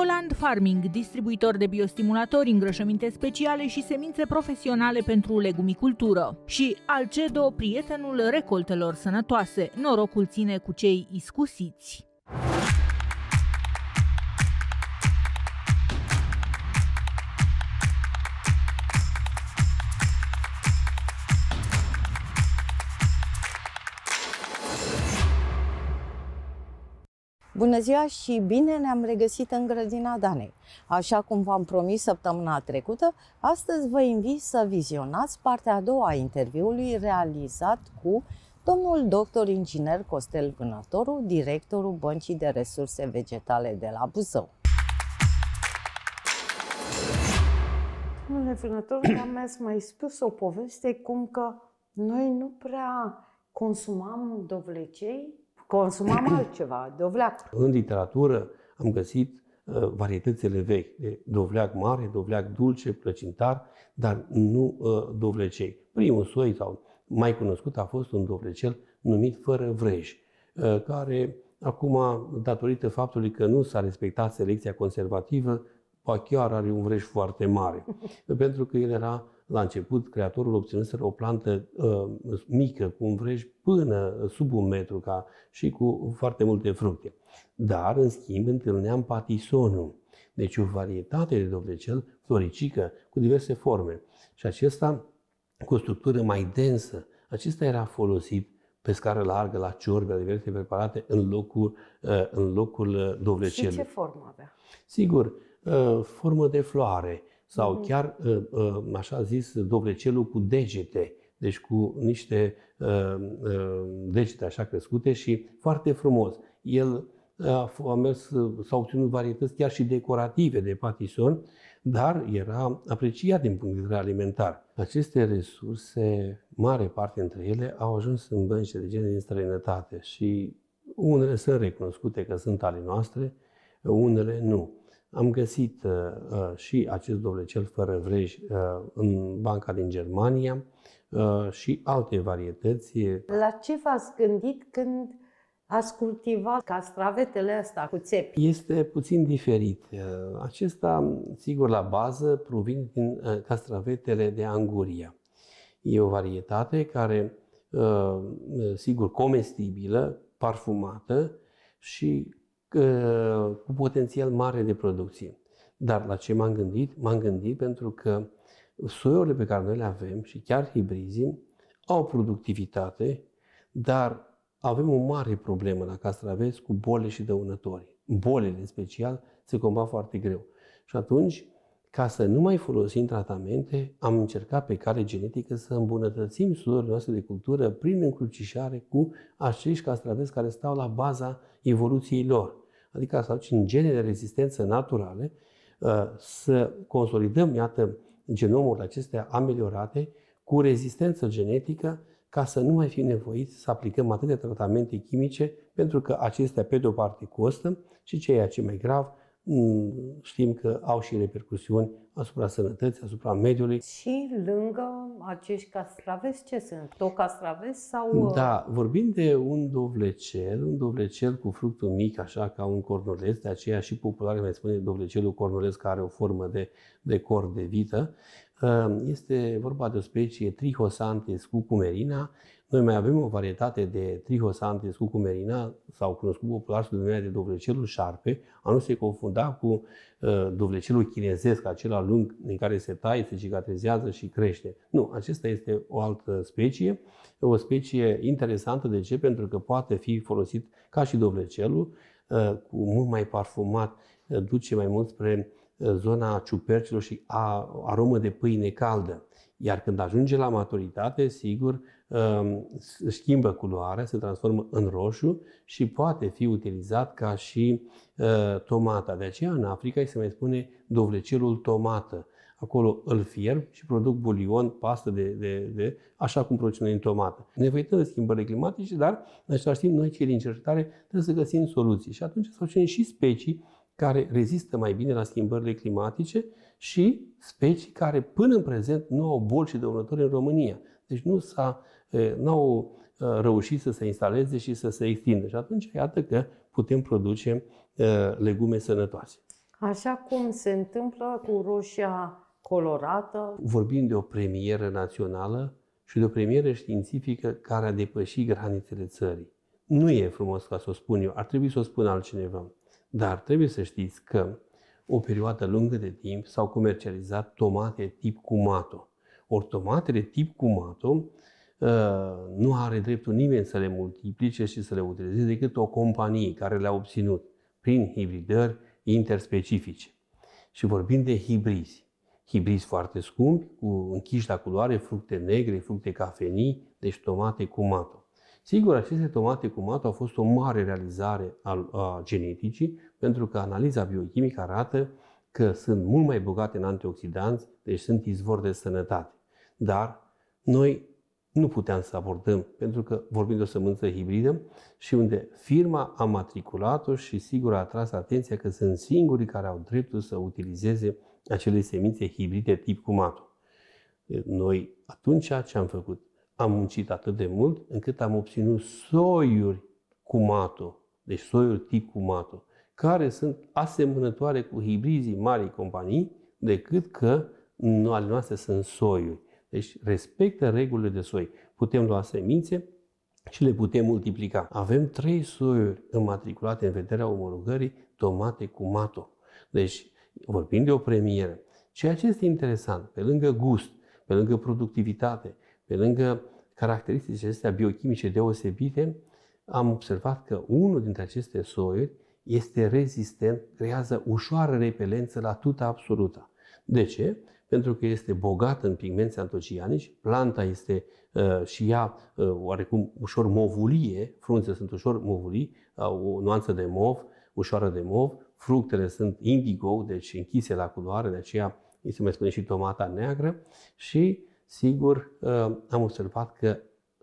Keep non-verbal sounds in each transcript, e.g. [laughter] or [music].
Holland Farming, distribuitor de biostimulatori, îngrășăminte speciale și semințe profesionale pentru legumicultură. Și Alcedo, prietenul recoltelor sănătoase. Norocul ține cu cei iscusiți. Bună ziua și bine ne-am regăsit în grădina Danei. Așa cum v-am promis săptămâna trecută, astăzi vă invit să vizionați partea a doua a interviului realizat cu domnul doctor inginer Costel Vânătoru, directorul Băncii de Resurse Vegetale de la Buzău. Domnule Vânătoru, [clears throat] am mai spus o poveste cum că noi nu prea consumam dovlecei consumam altceva, dovleac. În literatură am găsit uh, varietățile vechi, de dovleac mare, dovleac dulce, plăcintar, dar nu uh, dovlecei. Primul soi sau mai cunoscut a fost un dovlecel numit fără vrej, uh, care acum, datorită faptului că nu s-a respectat selecția conservativă, chiar are un vrej foarte mare, [laughs] pentru că el era la început, creatorul obținuse o plantă uh, mică, cu un vrej până sub un metru ca și cu foarte multe fructe. Dar, în schimb, întâlneam patisonul, deci o varietate de dovlecel floricică cu diverse forme. Și acesta, cu o structură mai densă, acesta era folosit pe scară largă, la ciorbe, la diverse preparate, în locul, uh, în locul dovlecelului. Uh, și ce formă avea? Sigur, uh, formă de floare, sau mm-hmm. chiar, uh, uh, așa zis, dovlecelul cu degete, deci cu niște uh, degete așa crescute și foarte frumos. El a, mers, s a obținut varietăți chiar și decorative de patison, dar era apreciat din punct de vedere alimentar. Aceste resurse, mare parte dintre ele, au ajuns în bănci de gen din străinătate și unele sunt recunoscute că sunt ale noastre, unele nu. Am găsit uh, uh, și acest dovlecel fără vrej uh, în banca din Germania uh, și alte varietăți. La ce v-ați gândit când ați cultivat castravetele astea cu țepi? Este puțin diferit. Uh, acesta, sigur, la bază provin din uh, castravetele de Anguria. E o varietate care, sigur, comestibilă, parfumată și cu potențial mare de producție. Dar la ce m-am gândit? M-am gândit pentru că soiurile pe care noi le avem și chiar hibrizii au productivitate, dar avem o mare problemă la Castraveți cu bolile și dăunători. Bolile, în special, se combat foarte greu. Și atunci, ca să nu mai folosim tratamente, am încercat pe cale genetică să îmbunătățim sudorile noastre de cultură prin încrucișare cu acești castraveți care stau la baza evoluției lor adică să aducem deci, gene de rezistență naturale, uh, să consolidăm, iată, genomul acestea ameliorate cu rezistență genetică ca să nu mai fim nevoiți să aplicăm atâtea tratamente chimice, pentru că acestea, pe de-o parte, costă și ceea ce mai grav, Mm, știm că au și repercusiuni asupra sănătății, asupra mediului. Și lângă acești castraveți, ce sunt? Tot castraveți sau... Uh, da, vorbim de un dovlecel, un dovlecel cu fructul mic, așa ca un cornoleț, de aceea și popular mai spune dovlecelul cornoleț care are o formă de, de cor de vită. Ehm, este vorba de o specie Trichosantes cucumerina. Noi mai avem o varietate de Trichosantes cucumerina, sau cunoscut popular sub denumirea de dovlecelul șarpe, a nu se confunda cu ehm, dovlecelul chinezesc, acela lung în care se taie, se cicatrizează și crește. Nu, acesta este o altă specie, o specie interesantă. De ce? Pentru că poate fi folosit ca și dovlecelul, ehm, cu mult mai parfumat, duce mai mult spre zona ciupercilor și a aromă de pâine caldă. Iar când ajunge la maturitate, sigur, um, schimbă culoarea, se transformă în roșu și poate fi utilizat ca și uh, tomata. De aceea, în Africa, îi se mai spune dovlecelul tomată. Acolo îl fierb și produc bulion, pastă de, de, de așa cum noi în tomată. Ne uităm de schimbările climatice, dar în același timp noi cei din cercetare trebuie să găsim soluții. Și atunci să facem și specii care rezistă mai bine la schimbările climatice și specii care până în prezent nu au boli și dăunători în România. Deci nu s-a, n-au reușit să se instaleze și să se extindă. Și atunci, iată că putem produce legume sănătoase. Așa cum se întâmplă cu roșia colorată. Vorbim de o premieră națională și de o premieră științifică care a depășit granițele țării. Nu e frumos ca să o spun eu, ar trebui să o spun altcineva. Dar trebuie să știți că o perioadă lungă de timp s-au comercializat tomate tip cumato. Ori tomatele tip cumato uh, nu are dreptul nimeni să le multiplice și să le utilizeze decât o companie care le-a obținut prin hibridări interspecifice. Și vorbim de hibrizi. Hibrizi foarte scumpi, cu închiși la culoare, fructe negre, fructe cafenii, deci tomate cumato. Sigur, aceste tomate cu mată au fost o mare realizare a geneticii, pentru că analiza biochimică arată că sunt mult mai bogate în antioxidanți, deci sunt izvor de sănătate. Dar noi nu puteam să abordăm, pentru că vorbim de o sămânță hibridă și unde firma a matriculat-o și sigur a atras atenția că sunt singurii care au dreptul să utilizeze acele semințe hibride tip cumatul. Noi atunci ce am făcut? am muncit atât de mult încât am obținut soiuri cumato, deci soiuri tip cumato, care sunt asemănătoare cu hibrizii marii companii, decât că ale noastre sunt soiuri. Deci respectă regulile de soi. Putem lua semințe și le putem multiplica. Avem trei soiuri înmatriculate în vederea omologării tomate cu mato. Deci vorbim de o premieră. Ceea ce este interesant, pe lângă gust, pe lângă productivitate, pe lângă caracteristici acestea biochimice deosebite, am observat că unul dintre aceste soiuri este rezistent, creează ușoară repelență la tuta absoluta. De ce? Pentru că este bogat în pigmenți antocianici, planta este uh, și ea uh, oarecum ușor movulie, frunțele sunt ușor movulii, au o nuanță de mov, ușoară de mov, fructele sunt indigo, deci închise la culoare, de aceea îi se mai spune și tomata neagră și sigur uh, am observat că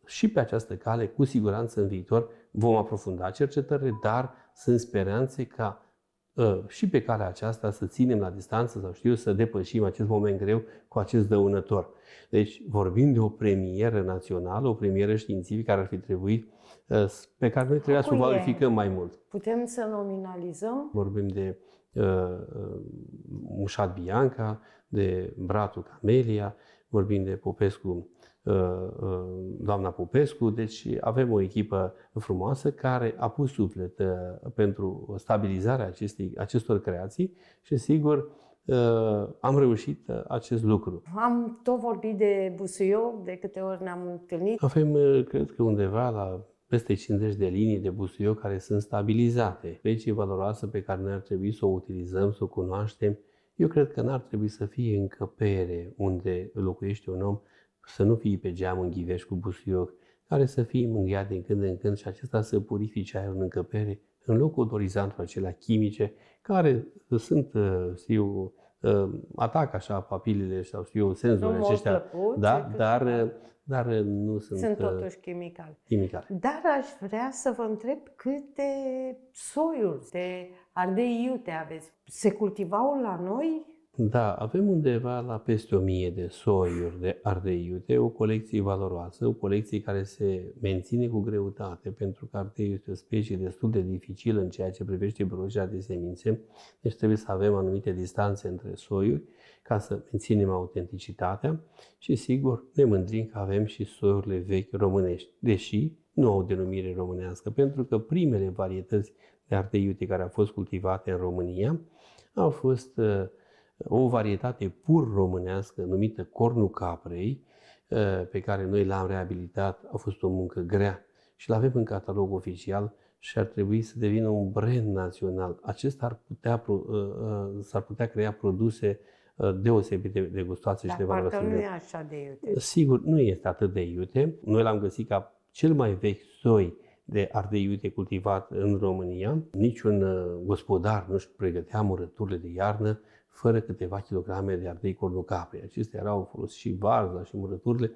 și pe această cale, cu siguranță în viitor, vom aprofunda cercetările, dar sunt speranțe ca uh, și pe calea aceasta să ținem la distanță sau știu să depășim acest moment greu cu acest dăunător. Deci vorbim de o premieră națională, o premieră științifică care ar fi trebuit uh, pe care noi trebuia să o valorificăm mai mult. Putem să nominalizăm? Vorbim de uh, Mușat Bianca, de Bratu Camelia, vorbim de Popescu, uh, uh, doamna Popescu, deci avem o echipă frumoasă care a pus suflet uh, pentru stabilizarea acestei, acestor creații și sigur am reușit acest lucru. Am tot vorbit de Busuioc, de câte ori ne-am întâlnit. Avem, cred că undeva la peste 50 de linii de busuioc care sunt stabilizate. Specie valoroasă pe care ne-ar trebui să o utilizăm, să o cunoaștem, eu cred că n-ar trebui să fie încăpere unde locuiește un om să nu fie pe geam ghiveș cu busuioc, care să fie mânghiat din când în când și acesta să purifice aerul în încăpere în locul odorizantelor acelea chimice care sunt, uh, știu, uh, atac așa papilele sau știu eu, senzurile aceștia, da, dar uh, dar uh, nu sunt, sunt uh, totuși chimicale. chimicale. Dar aș vrea să vă întreb câte soiuri de ardei iute aveți. Se cultivau la noi? Da, avem undeva la peste o mie de soiuri de ardei iute, o colecție valoroasă, o colecție care se menține cu greutate, pentru că ardei este o specie destul de dificilă în ceea ce privește broja de semințe, deci trebuie să avem anumite distanțe între soiuri ca să menținem autenticitatea și, sigur, ne mândrim că avem și soiurile vechi românești, deși nu au denumire românească, pentru că primele varietăți de arte iute care au fost cultivate în România au fost uh, o varietate pur românească numită cornul caprei, uh, pe care noi l-am reabilitat, a fost o muncă grea și l-avem în catalog oficial și ar trebui să devină un brand național. Acesta ar putea, uh, s-ar putea crea produse uh, Uh, deosebit de, de gustoasă Dar și de valoroasă. Dar nu e așa de iute. Uh, sigur, nu este atât de iute. Noi l-am găsit ca cel mai vechi soi de ardei iute cultivat în România. Niciun uh, gospodar nu-și pregătea murăturile de iarnă fără câteva kilograme de ardei cordocapri. Acestea erau folos și varza și murăturile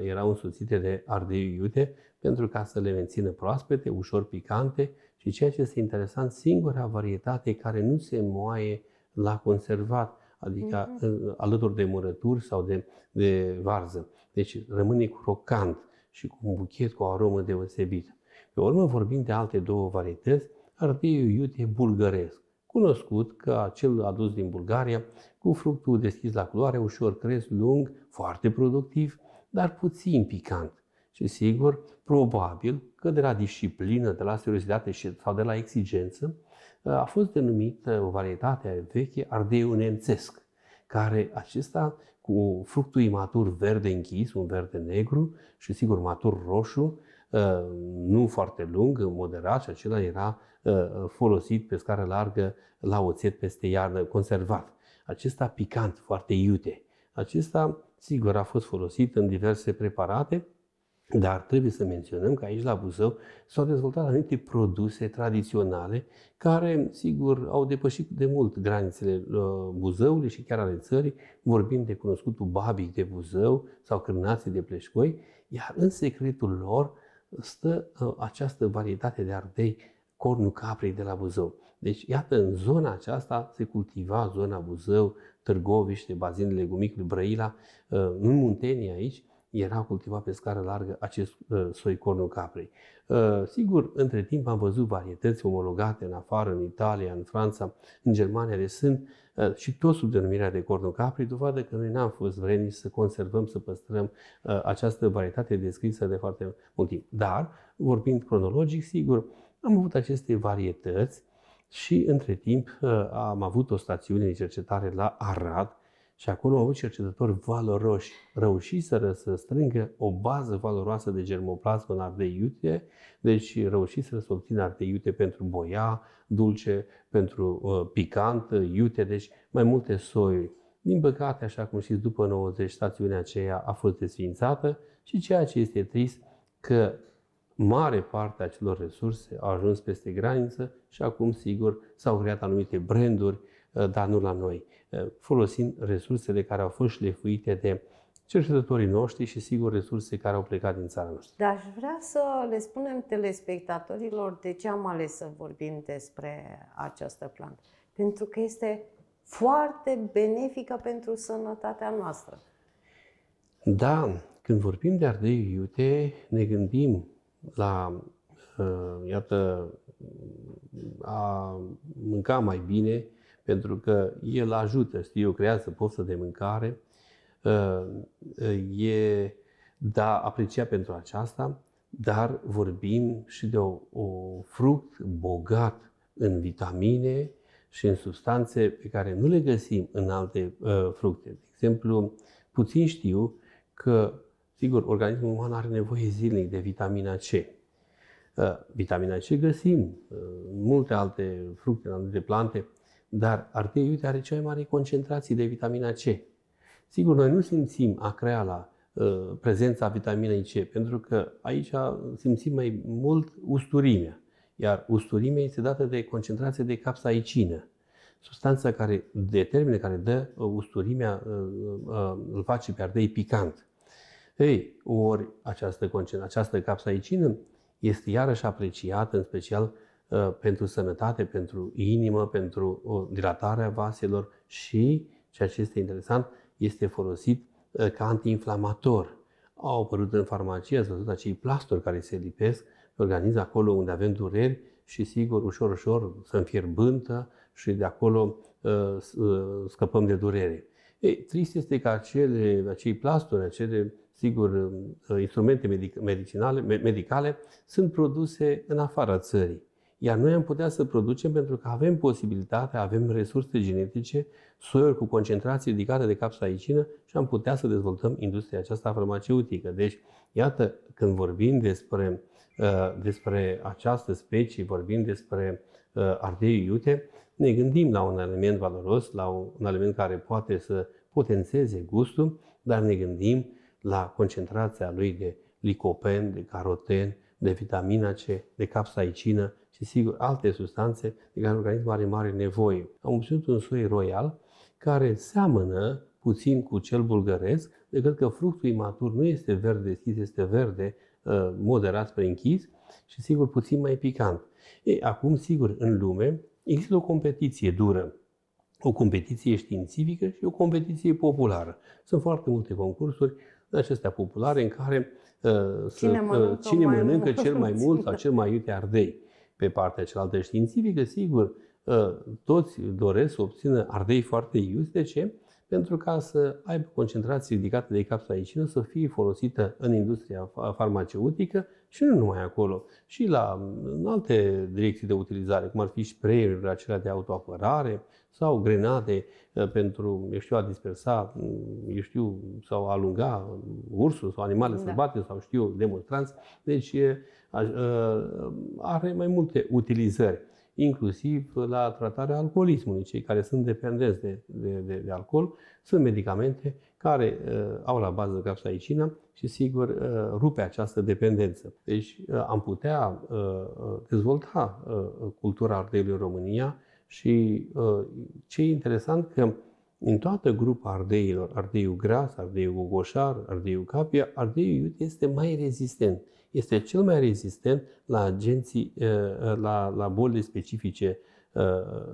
erau însuțite de ardei iute pentru ca să le mențină proaspete, ușor picante și ceea ce este interesant, singura varietate care nu se moaie la conservat, adică uh-huh. alături de murături sau de, de varză. Deci rămâne crocant și cu un buchet cu o aromă deosebită. Pe urmă vorbim de alte două varietăți, ardeiul iute bulgăresc, cunoscut ca cel adus din Bulgaria, cu fructul deschis la culoare, ușor cresc, lung, foarte productiv, dar puțin picant. Și sigur, probabil că de la disciplină, de la seriozitate sau de la exigență, a fost denumită o varietate veche ardeiul nemțesc, care acesta cu fructul imatur verde închis, un verde negru și sigur matur roșu, ă, nu foarte lung, moderat și acela era ă, folosit pe scară largă la oțet peste iarnă, conservat. Acesta picant, foarte iute. Acesta, sigur, a fost folosit în diverse preparate, dar trebuie să menționăm că aici la Buzău s-au dezvoltat anumite produse tradiționale care, sigur, au depășit de mult granițele uh, Buzăului și chiar ale țării. Vorbim de cunoscutul babic de Buzău sau cârnații de pleșcoi, iar în secretul lor stă uh, această varietate de ardei cornul caprei de la Buzău. Deci, iată, în zona aceasta se cultiva zona Buzău, Târgoviște, bazinul legumic, Brăila, uh, în Muntenie aici, era cultivat pe scară largă acest uh, soi cornul caprei. Uh, sigur, între timp am văzut varietăți omologate în afară, în Italia, în Franța, în Germania, de sunt uh, și tot sub denumirea de cornul caprei, dovadă că noi n-am fost vreni să conservăm, să păstrăm această varietate descrisă de foarte mult timp. Dar, vorbind cronologic, sigur, am avut aceste varietăți și între timp am avut o stațiune de cercetare la Arad, și acolo au avut cercetători valoroși, reușiseră să strângă o bază valoroasă de germoplasmă în ardei iute, deci reușiseră să obțină ardei iute pentru boia, dulce, pentru uh, picant, iute, deci mai multe soiuri. Din păcate, așa cum știți, după 90, stațiunea aceea a fost desfințată și ceea ce este trist, că mare parte a celor resurse au ajuns peste graniță și acum, sigur, s-au creat anumite branduri Eh, dar nu la noi, eh, folosind resursele care au fost șlefuite de cercetătorii noștri și, sigur, resurse care au plecat din țara noastră. Dar aș vrea să le spunem telespectatorilor de ce am ales să vorbim despre această plantă. Pentru că este foarte benefică pentru sănătatea noastră. Da, când vorbim de ardei iute, ne gândim la, uh, iată, a mânca mai bine, pentru că el ajută, știu, eu creează poftă de mâncare, ă, ă, e da aprecia pentru aceasta, dar vorbim și de o, o fruct bogat în vitamine și în substanțe pe care nu le găsim în alte uh, fructe. De exemplu, puțin știu că, sigur, organismul uman are nevoie zilnic de vitamina C. Uh, vitamina C găsim în multe alte fructe, în alte plante, dar ardeiul, uite, are cea mai mare concentrație de vitamina C. Sigur, noi nu simțim acreala ă, prezența vitaminei C, pentru că aici simțim mai mult usturimea, iar usturimea este dată de concentrație de capsaicină, substanța care determină, care dă ă, usturimea, ă, îl face pe ardei picant. Ei, ori această, această capsaicină este iarăși apreciată, în special Uh, pentru sănătate, pentru inimă, pentru dilatarea vaselor și, ceea ce este interesant, este folosit uh, ca antiinflamator. Au apărut în farmacie, ați văzut acei plasturi care se lipesc pe organism acolo unde avem dureri și sigur, ușor, ușor se înfierbântă și de acolo uh, scăpăm de durere. E, trist este că acele, acei plasturi, acele, sigur, instrumente medic- medicinale, medicale sunt produse în afara țării. Iar noi am putea să producem pentru că avem posibilitatea, avem resurse genetice, soiuri cu concentrații ridicate de capsaicină și am putea să dezvoltăm industria aceasta farmaceutică. Deci, iată, când vorbim despre, uh, despre această specie, vorbim despre uh, ardei iute, ne gândim la un element valoros, la un element care poate să potențeze gustul, dar ne gândim la concentrația lui de licopen, de caroten, de vitamina C, de capsaicină și sigur alte substanțe de care organismul are mare nevoie. Am obținut un soi royal care seamănă puțin cu cel bulgăresc, de cred că fructul imatur nu este verde deschis, este verde ă, moderat spre închis și sigur puțin mai picant. Ei, acum, sigur, în lume există o competiție dură o competiție științifică și o competiție populară. Sunt foarte multe concursuri de acestea populare în care uh, cine, să, ă, mănâncă, cine mănâncă mai cel mai mult sau cel mai iute ardei. Pe partea cealaltă științifică, sigur, ă, toți doresc să obțină ardei foarte iuți. De ce? Pentru ca să aibă concentrații ridicate de capsaicină să fie folosită în industria farmaceutică și nu numai acolo, și la în alte direcții de utilizare, cum ar fi spray-urile acelea de autoapărare sau grenade eh, pentru, eu știu, a dispersa, mm, eu știu, sau a alunga ursul sau animale da. sălbatice sau știu, demonstranți. Deci eh, are mai multe utilizări inclusiv la tratarea alcoolismului. Cei care sunt dependenți de, de, de, de alcool sunt medicamente care uh, au la bază capsaicină și, sigur, uh, rupe această dependență. Deci uh, am putea dezvolta cultura ardeiului în România și ce e interesant că în toată grupa ardeilor, ardeiul gras, ardeiul gogoșar, ardeiul capia, ardeiul iute este mai rezistent. Este cel mai rezistent la agenții, la, la bolile specifice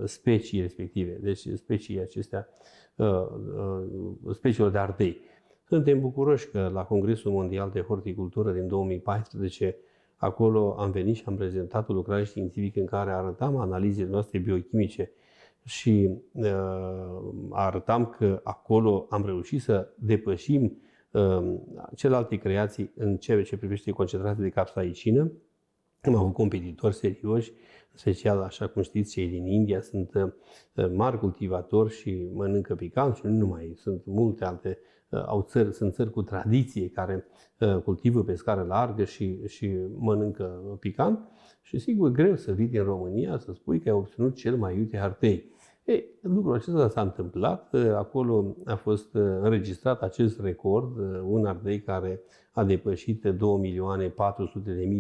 speciei respective. Deci specii acestea Uh, uh, speciilor de ardei. Suntem bucuroși că la Congresul Mondial de Horticultură din 2014, acolo am venit și am prezentat o lucrare științifică în care arătam analizele noastre biochimice și uh, arătam că acolo am reușit să depășim uh, celelalte creații în ceea ce privește concentrația de capsaicină. Am avut competitori serioși uh, special, așa cum știți, cei din India sunt uh, mari cultivatori și mănâncă picant și nu numai, sunt multe alte, uh, au țări, sunt țări cu tradiție care uh, cultivă pe scară largă și, și mănâncă picant. Și sigur, greu să vii din România să spui că ai obținut cel mai iute artei. Ei, lucrul acesta s-a întâmplat, acolo a fost uh, înregistrat acest record, uh, un ardei care a depășit 2.400.000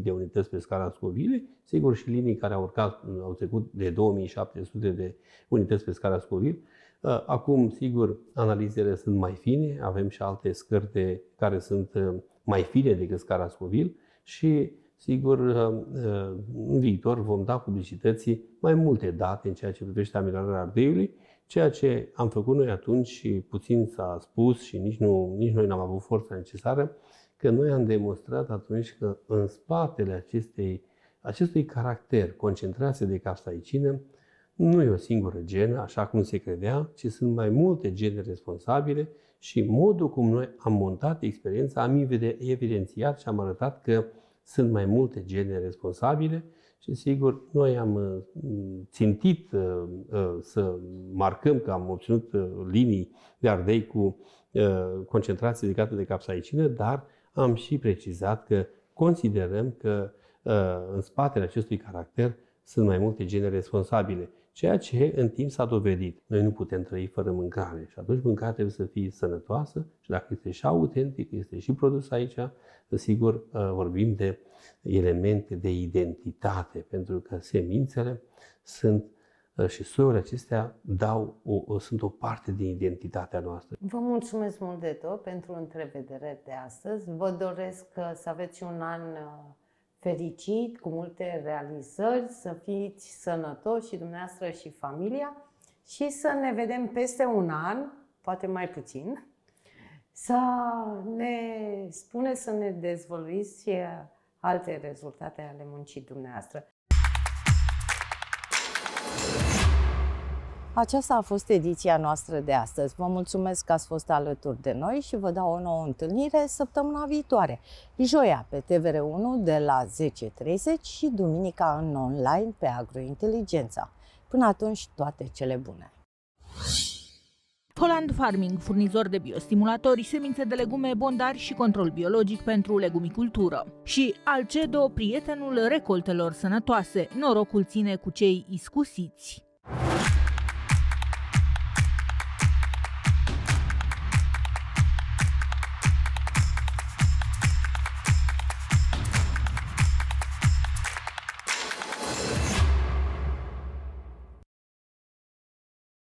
de unități pe scara Scovile, sigur și linii care au urcat, uh, au trecut de 2700 de unități pe scara Scovil. Acum, sigur, analizele sunt mai fine, avem și alte scări care sunt mai fine decât scara Scovil și Sigur, uh, uh, în viitor vom da publicității mai multe date în ceea ce privește ameliorarea ardeiului, ceea ce am făcut noi atunci și puțin s-a spus și nici, nu, nici noi n-am avut forța necesară, că noi am demonstrat atunci că în spatele acestei, acestui caracter concentrație de capsaicină nu e o singură genă, așa cum se credea, ci sunt mai multe gene responsabile și modul cum noi am montat experiența am evidențiat și am arătat că sunt mai multe gene responsabile și sigur, noi am uh, țintit uh, uh, să marcăm că am obținut linii de ardei cu concentrații ridicate de capsaicină, dar am și precizat că considerăm că în spatele acestui caracter sunt mai multe gene responsabile. Ceea ce în timp s-a dovedit. Noi nu putem trăi fără mâncare și atunci mâncarea trebuie să fie sănătoasă și dacă este și autentic este și produs aici, sigur uh, vorbim de elemente de identitate, pentru că semințele sunt uh, și soiurile acestea dau o, sunt o parte din identitatea noastră. Vă mulțumesc mult de tot pentru întrevedere de astăzi. Vă doresc uh, să aveți un an fericit, cu multe realizări, să fiți sănătoși și dumneavoastră și familia și să ne vedem peste un an, poate mai puțin, să ne spune să ne dezvăluiți alte rezultate ale muncii dumneavoastră. Aceasta a fost ediția noastră de astăzi. Vă mulțumesc că ați fost alături de noi și vă dau o nouă întâlnire săptămâna viitoare, joia pe TVR1 de la 10.30 și duminica în online pe Agrointeligența. Până atunci, toate cele bune! Poland Farming, furnizor de biostimulatori, semințe de legume, bondari și control biologic pentru legumicultură. Și Alcedo, prietenul recoltelor sănătoase, norocul ține cu cei iscusiți.